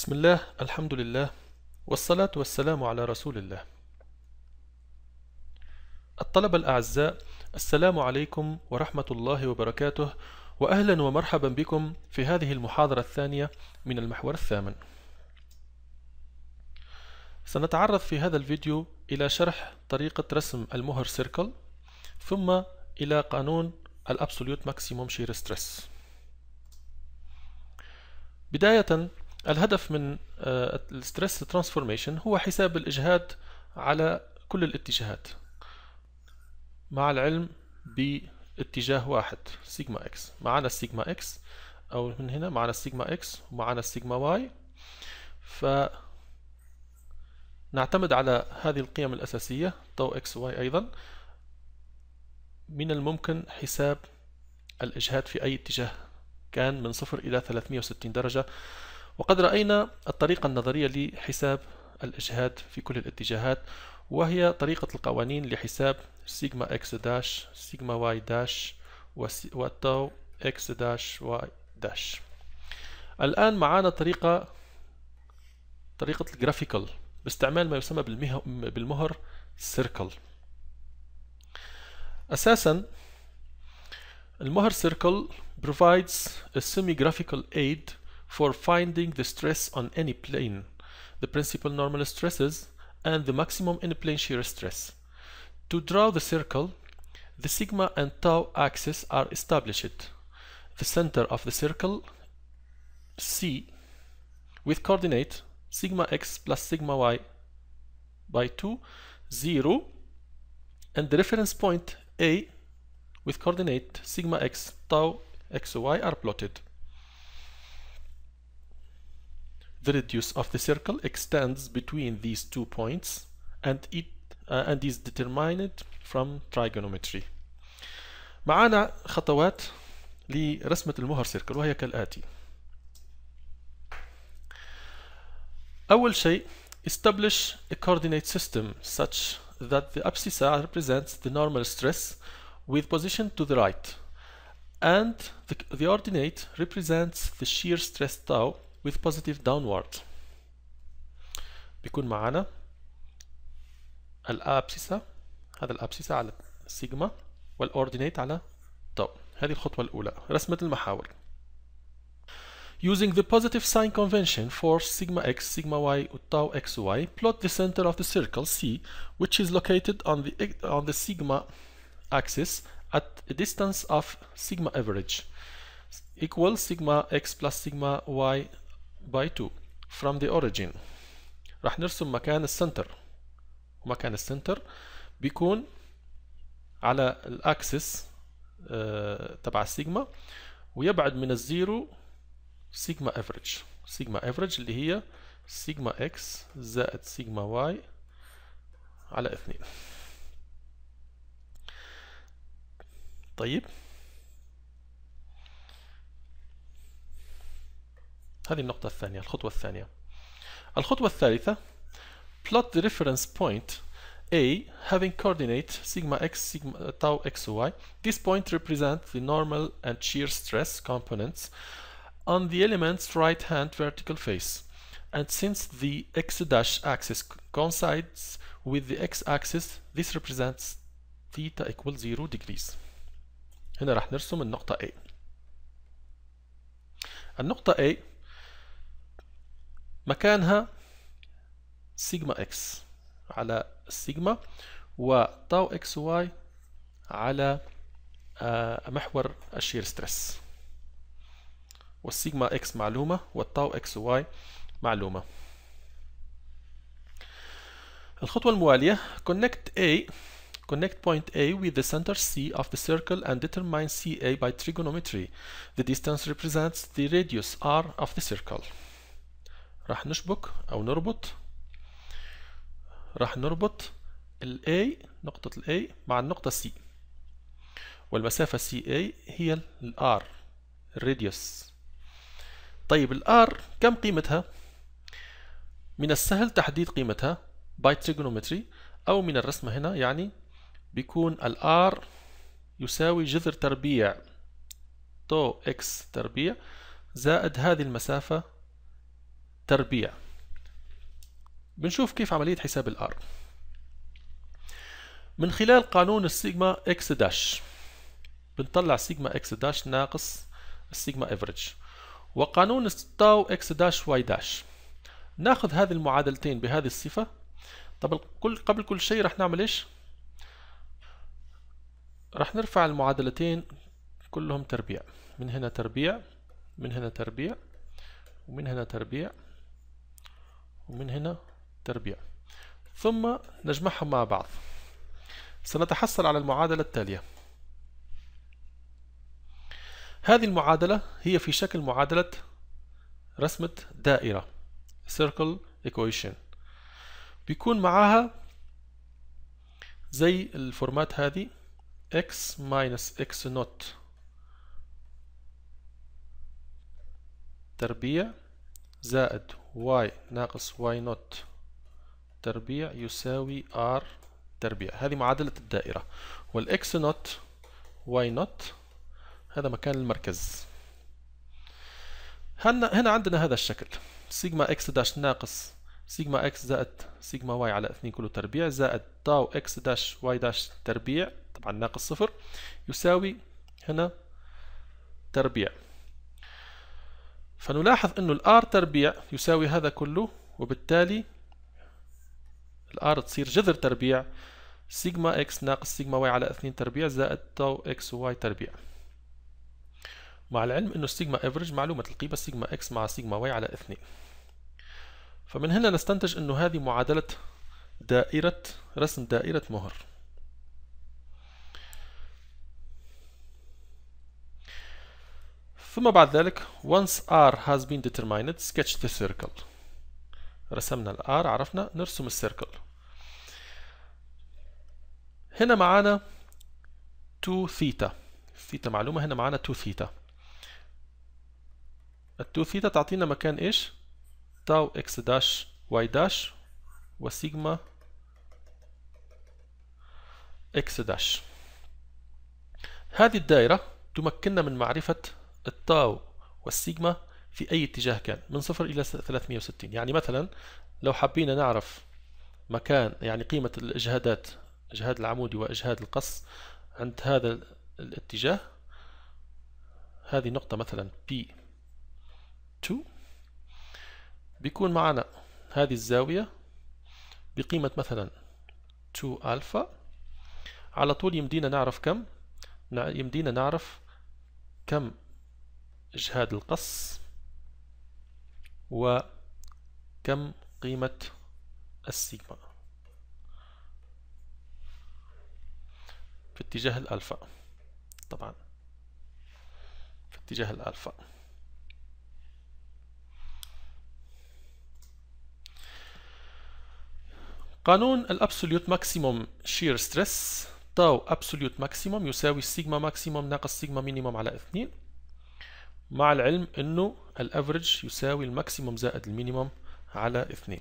بسم الله الحمد لله والصلاة والسلام على رسول الله الطلبة الأعزاء السلام عليكم ورحمة الله وبركاته وأهلا ومرحبا بكم في هذه المحاضرة الثانية من المحور الثامن سنتعرف في هذا الفيديو إلى شرح طريقة رسم المهر سيركل ثم إلى قانون الأبسوليوت ماكسيموم شير ستريس بداية الهدف من آه، الستريس ترانسفورميشن هو حساب الإجهاد على كل الاتجاهات مع العلم باتجاه واحد سيجما اكس معنا السيجما اكس او من هنا معنا السيجما اكس ومعنا السيجما واي نعتمد على هذه القيم الأساسية تو اكس واي أيضا من الممكن حساب الإجهاد في أي اتجاه كان من صفر إلى 360 درجة وقد رأينا الطريقة النظرية لحساب الإجهاد في كل الاتجاهات وهي طريقة القوانين لحساب سيجما اكس داش سيجما واي داش وتاو اكس داش واي داش الآن معانا طريقة طريقة الجرافيكال باستعمال ما يسمى بالمهر سيركل أساسا المهر سيركل provides a semi-graphical aid for finding the stress on any plane, the principal normal stresses, and the maximum in plane shear stress. To draw the circle, the sigma and tau axes are established. The center of the circle, C, with coordinate sigma x plus sigma y by 2, 0, and the reference point A with coordinate sigma x, tau xy are plotted. The radius of the circle extends between these two points and it uh, and is determined from trigonometry. معنا خطوات لرسمة المهر سيركل وهي كالآتي أول شيء establish a coordinate system such that the abscissa represents the normal stress with position to the right and the, the ordinate represents the shear stress tau with positive downward بيكون معانا الابسسه هذا الابسسه على السيجما والاوردينيت على تاو هذه الخطوة الاولى رسمة المحاور Using the positive sign convention for sigma x, sigma y, tau xy, plot the center of the circle C, which is located on the, on the sigma axis at a distance of sigma average equals sigma x plus sigma y by 2 from the origin راح نرسم مكان السنتر ومكان السنتر بيكون على الاكسس آه، تبع السيجما ويبعد من الزيرو سيجما افريج سيجما افريج اللي هي سيجما اكس زائد سيجما واي على اثنين طيب هذه النقطة الثانية الخطوة الثانية الخطوة الثالثة plot the reference point A having coordinate sigma x, sigma, tau x, y. This point represents the normal and shear stress components on the element's right hand vertical face. And since the x dash axis coincides with the x axis, this represents theta equal 0 degrees. هنا راح نرسم النقطة A. النقطة A مكانها سيجما اكس على السيجما وطاو اكس واي على محور الشير ستريس والسيجما اكس معلومة والطاو اكس واي معلومة الخطوة الموالية connect A Connect point A with the center C of the circle and determine CA by trigonometry. The distance represents the radius R of the circle. راح نشبك او نربط راح نربط ال A نقطة ال A مع النقطة C والمسافة CA هي ال R radius طيب ال R كم قيمتها؟ من السهل تحديد قيمتها باي تريجونومتري أو من الرسمة هنا يعني بيكون ال R يساوي جذر تربيع تو x تربيع زائد هذه المسافة تربيع بنشوف كيف عملية حساب الار من خلال قانون السيجما اكس داش بنطلع سيجما اكس داش ناقص السيجما افريج وقانون التاو اكس داش واي داش ناخذ هذه المعادلتين بهذه الصفة طب كل قبل كل شيء راح نعمل ايش راح نرفع المعادلتين كلهم تربيع من هنا تربيع من هنا تربيع ومن هنا تربيع ومن هنا تربيع ثم نجمعهم مع بعض سنتحصل على المعادلة التالية هذه المعادلة هي في شكل معادلة رسمة دائرة circle equation بيكون معاها زي الفورمات هذه x minus x نوت تربيع زائد y ناقص y نوت تربيع يساوي r تربيع هذه معادلة الدائرة والx نوت y نوت هذا مكان المركز هنا, هنا عندنا هذا الشكل سيجما x داش ناقص سيجما x زائد سيجما y على 2 كله تربيع زائد تاو x داش y داش تربيع طبعا ناقص صفر يساوي هنا تربيع فنلاحظ أنه الآر تربيع يساوي هذا كله وبالتالي الآر تصير جذر تربيع سيجما إكس ناقص سيجما واي على 2 تربيع زائد تو إكس واي تربيع مع العلم أنه السيجما إفرج معلومة القيمة سيجما إكس مع سيجما واي على 2 فمن هنا نستنتج أنه هذه معادلة دائرة رسم دائرة مهر ثم بعد ذلك once R has been determined sketch the circle رسمنا ال r عرفنا نرسم السيركل هنا معانا 2 theta theta معلومة هنا معانا 2 theta ال 2 theta تعطينا مكان ايش تاو dash داش dash داش sigma x داش هذه الدائرة تمكننا من معرفة التاو والسيجما في أي اتجاه كان من صفر إلى 360 يعني مثلا لو حبينا نعرف مكان يعني قيمة الإجهادات إجهاد العمودي وإجهاد القص عند هذا الاتجاه هذه نقطة مثلا P2 بيكون معنا هذه الزاوية بقيمة مثلا 2 ألفا على طول يمدينا نعرف كم يمدينا نعرف كم إجهاد القص وكم قيمة السيجما في اتجاه الألفا طبعا في اتجاه الألفا قانون الأبسوليوت ماكسيموم شير ستريس تاو أبسوليوت ماكسيموم يساوي السيجما ماكسيموم ناقص سيجما مينيموم على 2 مع العلم انه الافرج يساوي الماكسيموم زائد المينيموم على اثنين